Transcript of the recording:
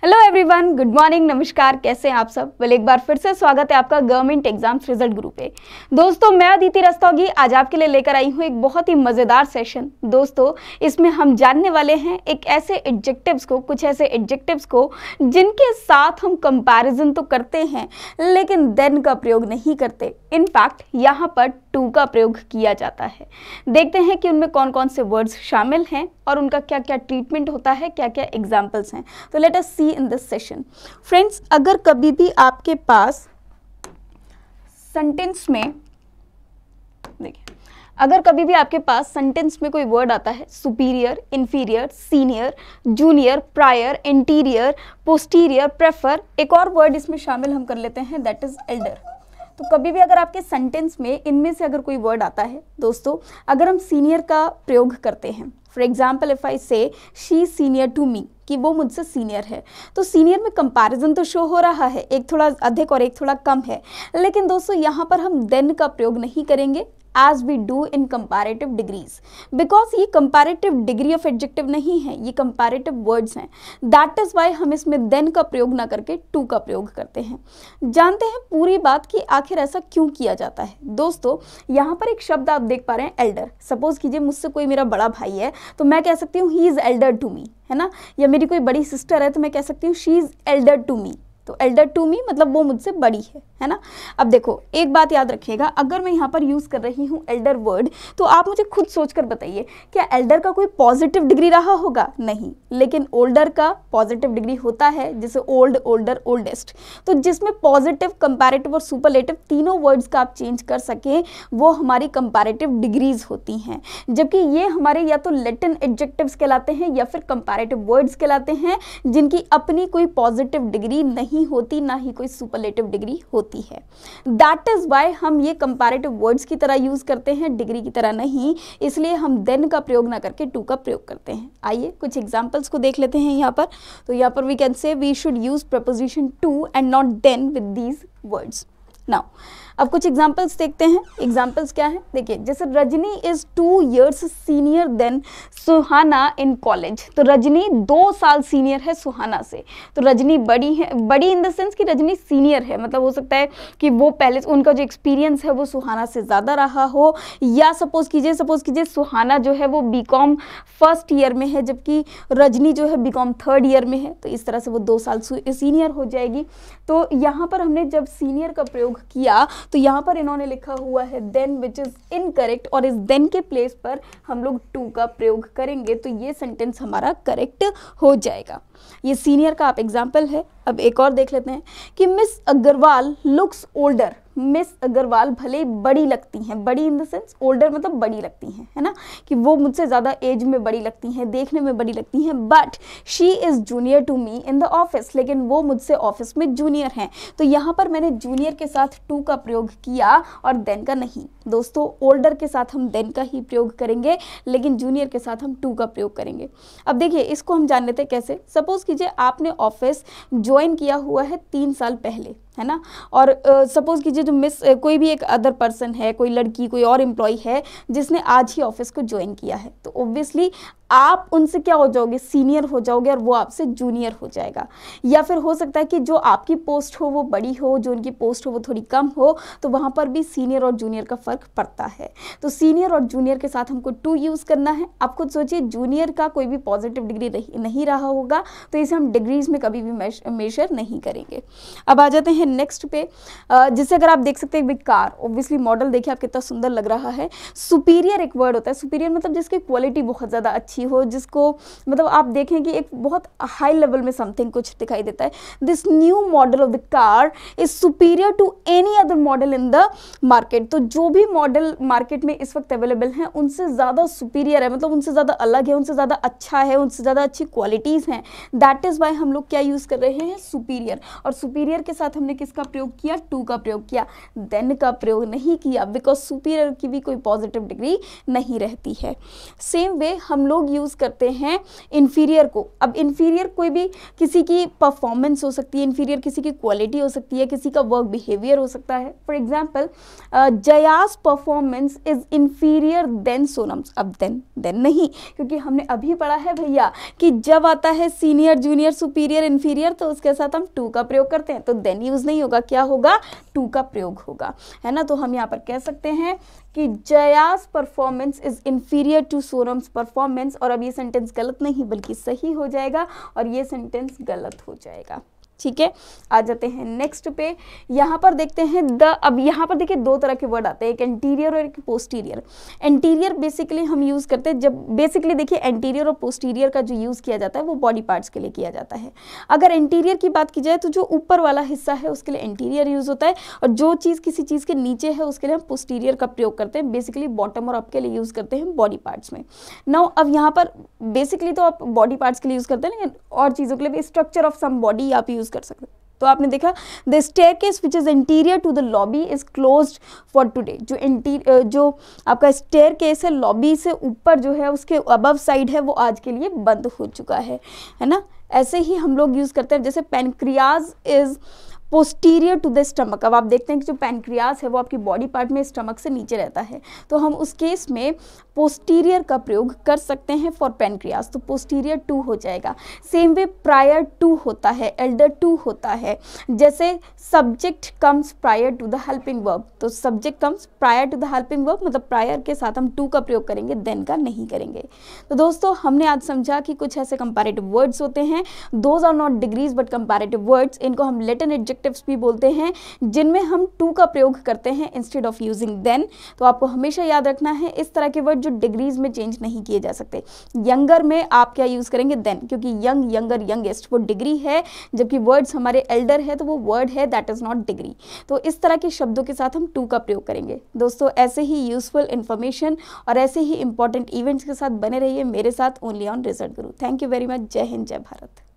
Hello everyone good morning नमस्कार कैसे हैं आप सब वेल एक बार फिर से स्वागत है आपका गवर्नमेंट एग्जाम्स रिजल्ट ग्रुप पे दोस्तों मैं अदिति रस्तोगी आज आपके लिए लेकर आई हूँ एक बहुत ही मज़ेदार सेशन दोस्तों इसमें हम जानने वाले हैं एक ऐसे एडजेक्टिव्स को कुछ ऐसे एडजेक्टिव्स को जिनके साथ हम कंपेरिजन तो करते हैं लेकिन देन का प्रयोग नहीं करते इनफैक्ट यहाँ पर टू का प्रयोग किया जाता है देखते हैं कि उनमें कौन कौन से वर्ड्स शामिल हैं और उनका क्या क्या ट्रीटमेंट होता है क्या क्या एग्जाम्पल्स हैं तो let us see in this this session friends अगर कभी भी आपके पास सेंटेंस में देखिए अगर कभी भी आपके पास सेंटेंस में कोई वर्ड आता है superior inferior senior junior prior interior posterior prefer एक और वर्ड इसमें शामिल हम कर लेते हैं दैट इज एल्डर तो कभी भी अगर आपके सेंटेंस में इनमें से अगर कोई वर्ड आता है दोस्तों अगर हम सीनियर का प्रयोग करते हैं फॉर एग्जाम्पल इफ़ आई से शी सीनियर टू मी कि वो मुझसे सीनियर है तो सीनियर में कंपैरिजन तो शो हो रहा है एक थोड़ा अधिक और एक थोड़ा कम है लेकिन दोस्तों यहाँ पर हम देन का प्रयोग नहीं करेंगे as we do in comparative degrees because ये कंपैरेटिव डिग्री ऑफ एडजेक्टिव नहीं है ये कंपैरेटिव वर्ड्स हैं दैट इज़ वाई हम इसमें देन का प्रयोग ना करके टू का प्रयोग करते हैं जानते हैं पूरी बात कि आखिर ऐसा क्यों किया जाता है दोस्तों यहाँ पर एक शब्द आप देख पा रहे हैं एल्डर सपोज कीजिए मुझसे कोई मेरा बड़ा भाई है तो मैं कह सकती हूँ he is elder to me है ना या मेरी कोई बड़ी सिस्टर है तो मैं कह सकती हूँ she is elder to me तो एल्डर टू मी मतलब वो मुझसे बड़ी है है ना अब देखो एक बात याद रखिएगा अगर मैं यहाँ पर यूज़ कर रही हूँ एल्डर वर्ड तो आप मुझे खुद सोच कर बताइए क्या एल्डर का कोई पॉजिटिव डिग्री रहा होगा नहीं लेकिन ओल्डर का पॉजिटिव डिग्री होता है जैसे ओल्ड ओल्डर ओल्डेस्ट तो जिसमें पॉजिटिव कंपैरेटिव और सुपरलेटिव तीनों वर्ड्स का आप चेंज कर सकें वो हमारी कंपैरेटिव डिग्रीज होती हैं जबकि ये हमारे या तो लेटिन एडजेक्टिव्स कहलाते हैं या फिर कंपैरेटिव वर्ड्स कहलाते हैं जिनकी अपनी कोई पॉजिटिव डिग्री नहीं नहीं होती ना ही कोई सुपरलेटिव डिग्री होती है दैट इज़ वाई हम ये कंपेरेटिव वर्ड्स की तरह यूज़ करते हैं डिग्री की तरह नहीं इसलिए हम देन का प्रयोग ना करके टू का प्रयोग करते हैं आइए कुछ एग्जाम्पल्स को देख लेते हैं यहाँ पर तो यहाँ पर we can say we should use preposition to and not than with these words now अब कुछ एग्जाम्पल्स देखते हैं एग्जाम्पल्स क्या है देखिए जैसे Rajni is two years senior than Suhana in college तो रजनी दो साल सीनियर है सुहाना से तो रजनी बड़ी है बड़ी इन द सेंस कि रजनी सीनियर है मतलब हो सकता है कि वो पहले उनका जो एक्सपीरियंस है वो सुहाना से ज़्यादा रहा हो या सपोज़ कीजिए सपोज़ कीजिए सुहाना जो है वो बी फर्स्ट ईयर में है जबकि रजनी जो है बी थर्ड ईयर में है तो इस तरह से वो दो साल सीनियर हो जाएगी तो यहाँ पर हमने जब सीनियर का प्रयोग किया तो यहाँ पर इन्होंने लिखा हुआ है देन विच इज़ इनकरेक्ट और इस देन के प्लेस पर हम लोग टू का प्रयोग करेंगे तो ये सेंटेंस हमारा करेक्ट हो जाएगा ये सीनियर का आप एग्जाम्पल है अब एक और देख लेते हैं कि Miss Agarwal looks older Miss Agarwal भले बड़ी लगती हैं बड़ी इन द सेंस ओल्डर मतलब बड़ी लगती हैं है ना कि वो मुझसे ज़्यादा एज में बड़ी लगती हैं देखने में बड़ी लगती हैं but she is junior to me in the office लेकिन वो मुझसे ऑफिस में जूनियर हैं तो यहाँ पर मैंने जूनियर के साथ टू का प्रयोग किया और देन का नहीं दोस्तों ओल्डर के साथ हम देन का ही प्रयोग करेंगे लेकिन जूनियर के साथ हम टू का प्रयोग करेंगे अब देखिए इसको हम जान लेते कैसे सब सपोज कीजिए आपने ऑफिस ज्वाइन किया हुआ है तीन साल पहले है ना और सपोज़ कीजिए जो मिस कोई भी एक अदर पर्सन है कोई लड़की कोई और एम्प्लॉय है जिसने आज ही ऑफिस को ज्वाइन किया है तो ओब्वियसली आप उनसे क्या हो जाओगे सीनियर हो जाओगे और वो आपसे जूनियर हो जाएगा या फिर हो सकता है कि जो आपकी पोस्ट हो वो बड़ी हो जो उनकी पोस्ट हो वो थोड़ी कम हो तो वहाँ पर भी सीनियर और जूनियर का फ़र्क पड़ता है तो सीनियर और जूनियर के साथ हमको टू यूज़ करना है आप खुद सोचिए जूनियर का कोई भी पॉजिटिव डिग्री नहीं रहा होगा तो इसे हम डिग्रीज़ में कभी भी मेजर नहीं करेंगे अब आ जाते हैं नेक्स्ट पे जिसे अगर आप देख सकते हैं बिग कार ओब्वियसली मॉडल देखिए आप कितना सुंदर लग रहा है सुपीरियर एक वर्ड होता है सुपीरियर मतलब जिसकी क्वालिटी बहुत ज़्यादा अच्छी हो जिसको मतलब आप देखें कि एक बहुत हाई लेवल में समथिंग कुछ दिखाई देता है this new model of the car is superior to any other model in the market तो जो भी मॉडल मार्केट में इस वक्त अवेलेबल हैं उनसे ज़्यादा सुपीरियर है मतलब उनसे ज़्यादा अलग है उनसे ज़्यादा अच्छा है उनसे ज़्यादा अच्छी क्वालिटीज़ हैं दैट इज़ वाई हम लोग क्या यूज़ कर रहे हैं सुपीरियर और सुपीरियर के साथ हमने किसका प्रयोग किया टू का प्रयोग किया देन का प्रयोग नहीं किया बिकॉज सुपीरियर की भी कोई पॉजिटिव डिग्री नहीं रहती है सेम वे हम लोग यूज़ करते हैं इन्फीरियर को अब इन्फीरियर कोई भी किसी की परफॉर्मेंस हो सकती है इन्फीरियर किसी की क्वालिटी हो सकती है किसी का वर्क बिहेवियर हो सकता है for example Jaya's performance is inferior than Sonam's अब देन देन नहीं क्योंकि हमने अभी पढ़ा है भैया कि जब आता है सीनियर जूनियर सुपीरियर इन्फीरियर तो उसके साथ हम टू का प्रयोग करते हैं तो देन यूज़ यूज़ नहीं होगा क्या होगा टू का प्रयोग होगा है ना तो हम यहाँ पर कह सकते हैं कि Jaya's performance is inferior to Sonam's performance और अब ये सेंटेंस गलत नहीं बल्कि सही हो जाएगा और ये सेंटेंस गलत हो जाएगा ठीक है आ जाते हैं नेक्स्ट पे यहाँ पर देखते हैं द अब यहाँ पर देखिए दो तरह के वर्ड आते हैं एक एंटीरियर और एक पोस्टीरियर एंटीरियर बेसिकली हम यूज़ करते हैं जब बेसिकली देखिए एंटीरियर और पोस्टीरियर का जो यूज़ किया जाता है वो बॉडी पार्ट्स के लिए किया जाता है अगर एंटीरियर की बात की जाए तो जो ऊपर वाला हिस्सा है उसके लिए एंटीरियर यूज़ होता है और जो चीज़ किसी चीज़ के नीचे है उसके लिए हम पोस्टीरियर का प्रयोग करते हैं बेसिकली बॉटम और अप के लिए यूज़ करते हैं बॉडी पार्ट्स में नाउ अब यहाँ पर बेसिकली तो आप बॉडी पार्ट्स के लिए यूज़ करते हैं लेकिन और चीज़ों के लिए भी स्ट्रक्चर ऑफ सम बॉडी आप यूज़ यूज़ कर सकते हैं तो आपने देखा the staircase which is interior to the lobby is close for today जो इंटीरियर जो आपका स्टेयर केस है लॉबी से ऊपर जो है उसके अबव साइड है वो आज के लिए बंद हो चुका है है ना ऐसे ही हम लोग यूज़ करते हैं जैसे pancreas is posterior to the stomach अब आप देखते हैं कि जो पैनक्रियाज है वो आपकी बॉडी पार्ट में स्टमक से नीचे रहता है तो हम उस केस में पोस्टीरियर का प्रयोग कर सकते हैं फॉर पैनक्रियाज तो पोस्टीरियर टू हो जाएगा सेम वे प्रायर टू होता है एल्डर टू होता है जैसे subject comes prior to the helping verb तो subject comes prior to the helping verb मतलब प्रायर के साथ हम टू का प्रयोग करेंगे देन का नहीं करेंगे तो दोस्तों हमने आज समझा कि कुछ ऐसे कंपेरेटिव वर्ड्स होते हैं those are not degrees but comparative words इनको हम लेटन एडजेक्ट एडजेक्टिव्स भी बोलते हैं जिनमें हम टू का प्रयोग करते हैं इंस्टेड ऑफ यूजिंग देन तो आपको हमेशा याद रखना है इस तरह के वर्ड जो डिग्रीज में चेंज नहीं किए जा सकते यंगर में आप क्या यूज़ करेंगे देन क्योंकि यंग यंगर यंगेस्ट वो डिग्री है जबकि वर्ड्स हमारे एल्डर है तो वो वर्ड है दैट इज़ नॉट डिग्री तो इस तरह के शब्दों के साथ हम टू का प्रयोग करेंगे दोस्तों ऐसे ही यूजफुल इंफॉर्मेशन और ऐसे ही इंपॉर्टेंट इवेंट्स के साथ बने रहिए मेरे साथ only on Result Guru thank you very much जय हिंद जय भारत